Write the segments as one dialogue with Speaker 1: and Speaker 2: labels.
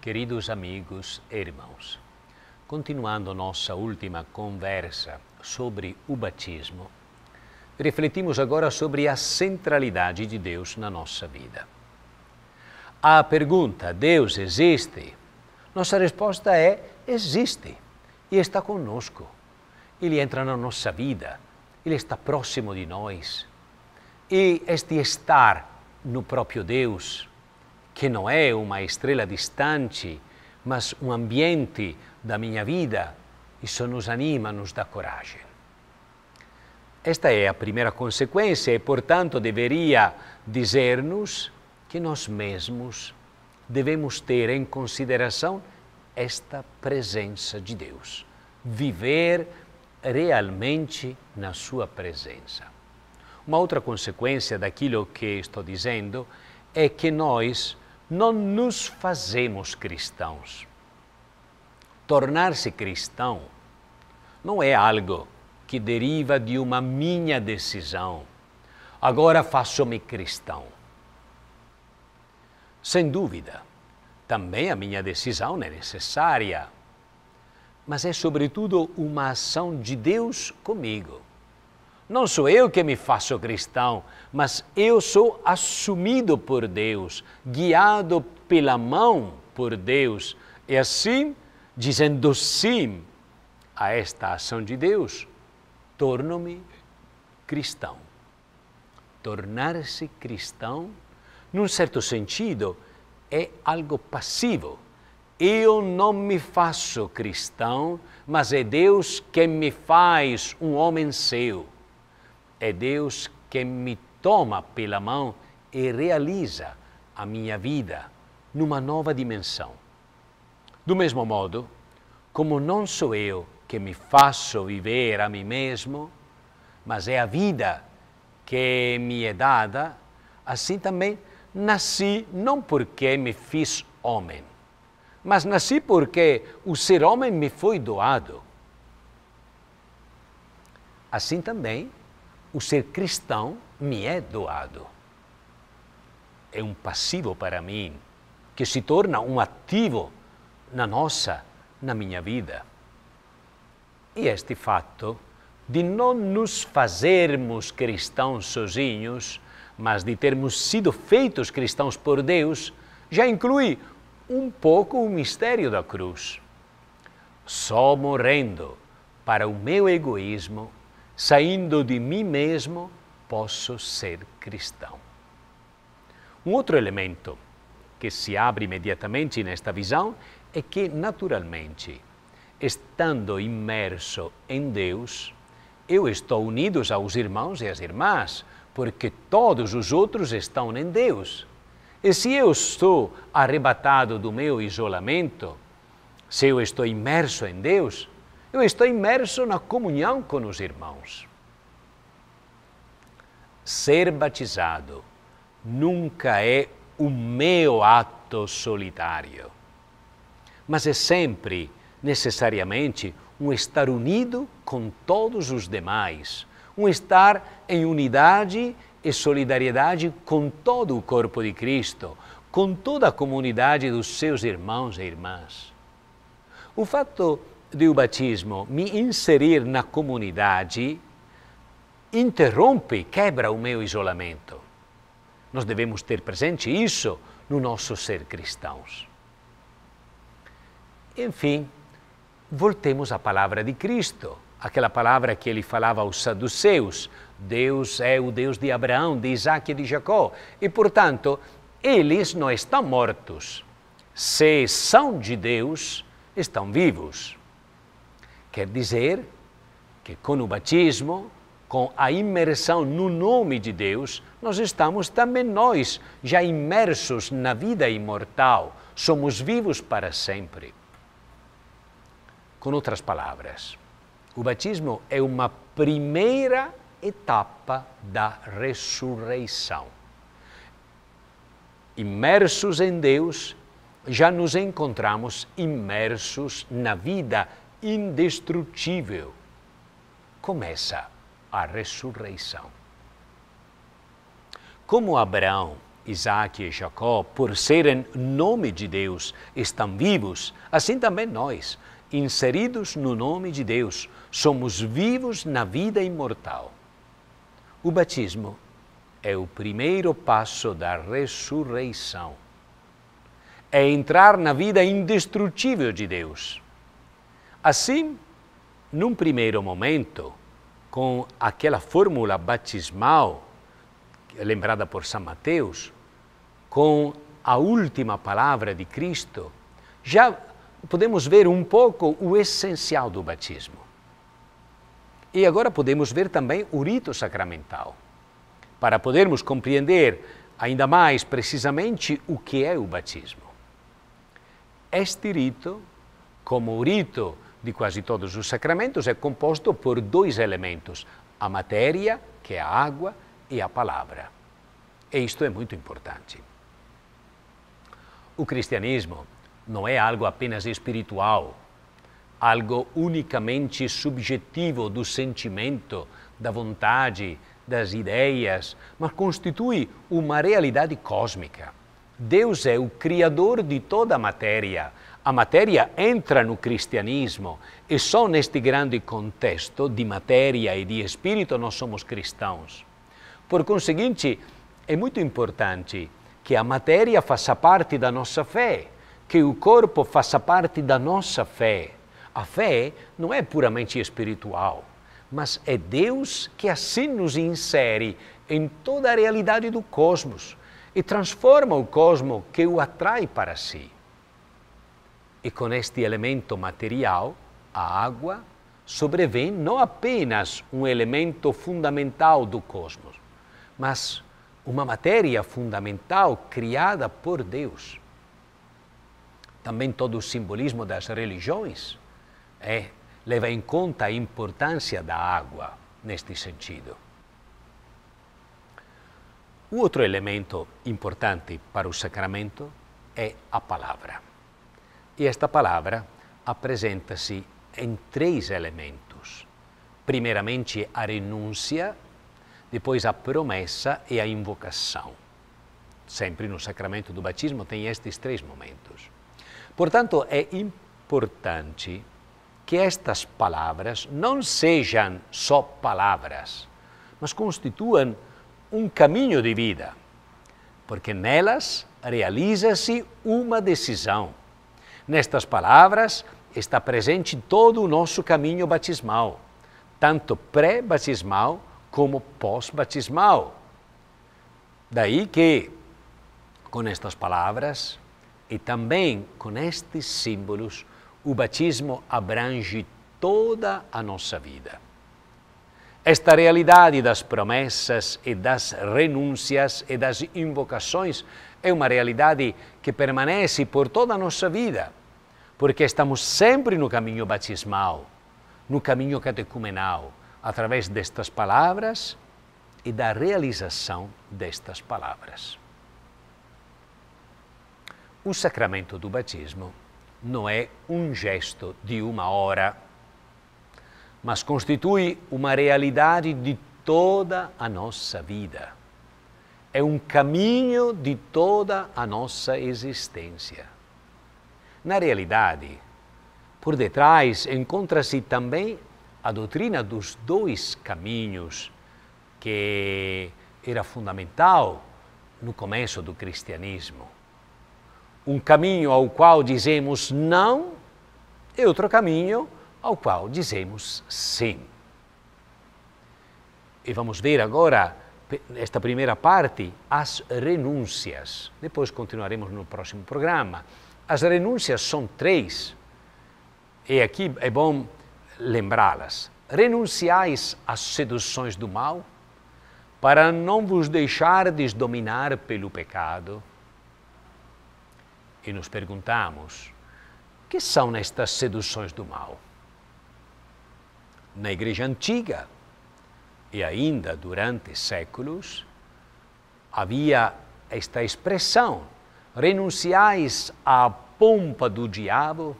Speaker 1: Queridos amigos e irmãos, continuando nossa última conversa sobre o batismo, refletimos agora sobre a centralidade de Deus na nossa vida. a pergunta Deus existe? Nossa resposta é existe e está conosco. Ele entra na nossa vida, ele está próximo de nós. E este estar no próprio Deus, que não é uma estrela distante, mas um ambiente da minha vida isso nos anima, nos dá coragem. Esta é a primeira consequência e, portanto, deveria dizer-nos que nós mesmos devemos ter em consideração esta presença de Deus, viver realmente na Sua presença. Uma outra consequência daquilo que estou dizendo é que nós não nos fazemos cristãos. Tornar-se cristão não é algo que deriva de uma minha decisão. Agora faço-me cristão. Sem dúvida, também a minha decisão é necessária, mas é sobretudo uma ação de Deus comigo. Não sou eu que me faço cristão, mas eu sou assumido por Deus, guiado pela mão por Deus. E assim, dizendo sim a esta ação de Deus, torno-me cristão. Tornar-se cristão, num certo sentido, é algo passivo. Eu não me faço cristão, mas é Deus que me faz um homem seu. É Deus que me toma pela mão e realiza a minha vida numa nova dimensão. Do mesmo modo, como não sou eu que me faço viver a mim mesmo, mas é a vida que me é dada, assim também nasci não porque me fiz homem, mas nasci porque o ser homem me foi doado. Assim também o ser cristão me é doado. É um passivo para mim, que se torna um ativo na nossa, na minha vida. E este fato de não nos fazermos cristãos sozinhos, mas de termos sido feitos cristãos por Deus, já inclui um pouco o mistério da cruz. Só morrendo para o meu egoísmo Saindo de mim mesmo, posso ser cristão. Um outro elemento que se abre imediatamente nesta visão é que, naturalmente, estando imerso em Deus, eu estou unido aos irmãos e às irmãs, porque todos os outros estão em Deus. E se eu estou arrebatado do meu isolamento, se eu estou imerso em Deus, eu estou imerso na comunhão com os irmãos. Ser batizado nunca é o meu ato solitário, mas é sempre, necessariamente, um estar unido com todos os demais, um estar em unidade e solidariedade com todo o corpo de Cristo, com toda a comunidade dos seus irmãos e irmãs. O fato do batismo, me inserir na comunidade, interrompe, quebra o meu isolamento. Nós devemos ter presente isso no nosso ser cristãos. Enfim, voltemos à palavra de Cristo, aquela palavra que ele falava aos saduceus: Deus é o Deus de Abraão, de Isaac e de Jacó, e portanto, eles não estão mortos. Se são de Deus, estão vivos. Quer dizer que com o batismo, com a imersão no nome de Deus, nós estamos também nós já imersos na vida imortal, somos vivos para sempre. Com outras palavras, o batismo é uma primeira etapa da ressurreição. Imersos em Deus, já nos encontramos imersos na vida indestrutível, começa a ressurreição. Como Abraão, Isaac e Jacó, por serem nome de Deus, estão vivos, assim também nós, inseridos no nome de Deus, somos vivos na vida imortal. O batismo é o primeiro passo da ressurreição. É entrar na vida indestrutível de Deus. Assim, num primeiro momento, com aquela fórmula batismal lembrada por São Mateus, com a última palavra de Cristo, já podemos ver um pouco o essencial do batismo. E agora podemos ver também o rito sacramental, para podermos compreender ainda mais precisamente o que é o batismo. Este rito, como o rito de quase todos os sacramentos é composto por dois elementos: a matéria, que é a água, e a palavra. E isto é muito importante. O cristianismo não é algo apenas espiritual, algo unicamente subjetivo do sentimento, da vontade, das ideias, mas constitui uma realidade cósmica. Deus é o Criador de toda a matéria, a matéria entra no cristianismo e só neste grande contexto de matéria e de espírito nós somos cristãos. Por conseguinte, é muito importante que a matéria faça parte da nossa fé, que o corpo faça parte da nossa fé. A fé não é puramente espiritual, mas é Deus que assim nos insere em toda a realidade do cosmos e transforma o cosmos que o atrai para si. E com este elemento material, a água, sobrevém não apenas um elemento fundamental do cosmos, mas uma matéria fundamental criada por Deus. Também todo o simbolismo das religiões é, leva em conta a importância da água neste sentido. O outro elemento importante para o sacramento é a palavra. E esta palavra apresenta-se em três elementos. Primeiramente, a renúncia, depois a promessa e a invocação. Sempre no sacramento do batismo tem estes três momentos. Portanto, é importante que estas palavras não sejam só palavras, mas constituam um caminho de vida, porque nelas realiza-se uma decisão Nestas palavras está presente todo o nosso caminho batismal, tanto pré-batismal como pós-batismal. Daí que, com estas palavras e também com estes símbolos, o batismo abrange toda a nossa vida. Esta realidade das promessas e das renúncias e das invocações é uma realidade que permanece por toda a nossa vida porque estamos sempre no caminho batismal, no caminho catecumenal, através destas palavras e da realização destas palavras. O sacramento do batismo não é um gesto de uma hora, mas constitui uma realidade de toda a nossa vida. É um caminho de toda a nossa existência. Na realidade, por detrás encontra-se também a doutrina dos dois caminhos, que era fundamental no começo do cristianismo. Um caminho ao qual dizemos não e outro caminho ao qual dizemos sim. E vamos ver agora, nesta primeira parte, as renúncias. Depois continuaremos no próximo programa. As renúncias são três, e aqui é bom lembrá-las. Renunciais às seduções do mal, para não vos deixardes dominar pelo pecado. E nos perguntamos: que são estas seduções do mal? Na Igreja Antiga, e ainda durante séculos, havia esta expressão renunciais à pompa do diabo?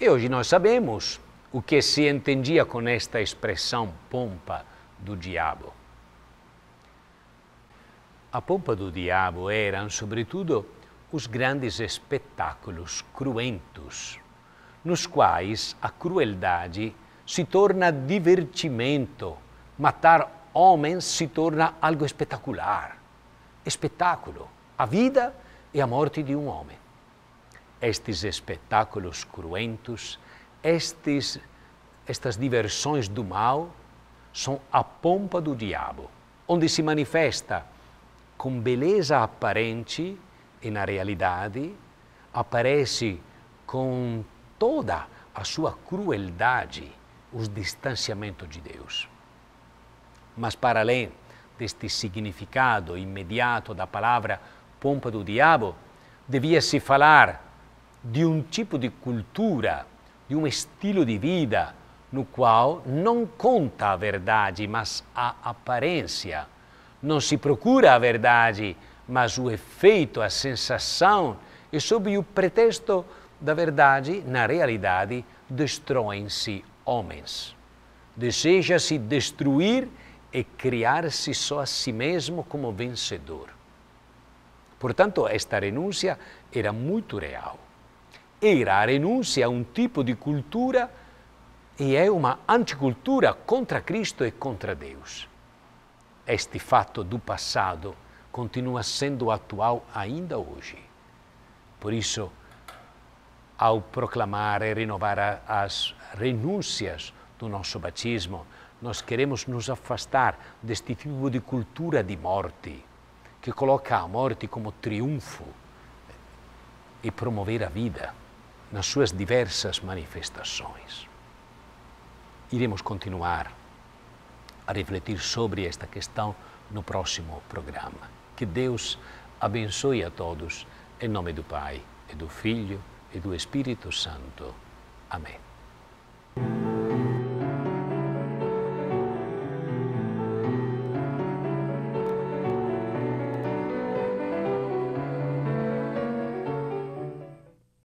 Speaker 1: E hoje nós sabemos o que se entendia com esta expressão pompa do diabo. A pompa do diabo eram, sobretudo, os grandes espetáculos cruentos, nos quais a crueldade se torna divertimento, matar homens se torna algo espetacular. Espetáculo. A vida e a morte de um homem. Estes espetáculos cruentos, estes, estas diversões do mal, são a pompa do diabo, onde se manifesta com beleza aparente e, na realidade, aparece com toda a sua crueldade os distanciamentos de Deus. Mas, para além deste significado imediato da palavra pompa do diabo, devia-se falar de um tipo de cultura, de um estilo de vida no qual não conta a verdade, mas a aparência. Não se procura a verdade, mas o efeito, a sensação, e sob o pretexto da verdade, na realidade, destroem-se homens. Deseja-se destruir e criar-se só a si mesmo como vencedor. Portanto, esta renúncia era muito real. Era a renúncia a é um tipo de cultura e é uma anticultura contra Cristo e contra Deus. Este fato do passado continua sendo atual ainda hoje. Por isso, ao proclamar e renovar as renúncias do nosso batismo, nós queremos nos afastar deste tipo de cultura de morte que coloca a morte como triunfo e promover a vida nas suas diversas manifestações. Iremos continuar a refletir sobre esta questão no próximo programa. Que Deus abençoe a todos, em nome do Pai, e do Filho e do Espírito Santo. Amém.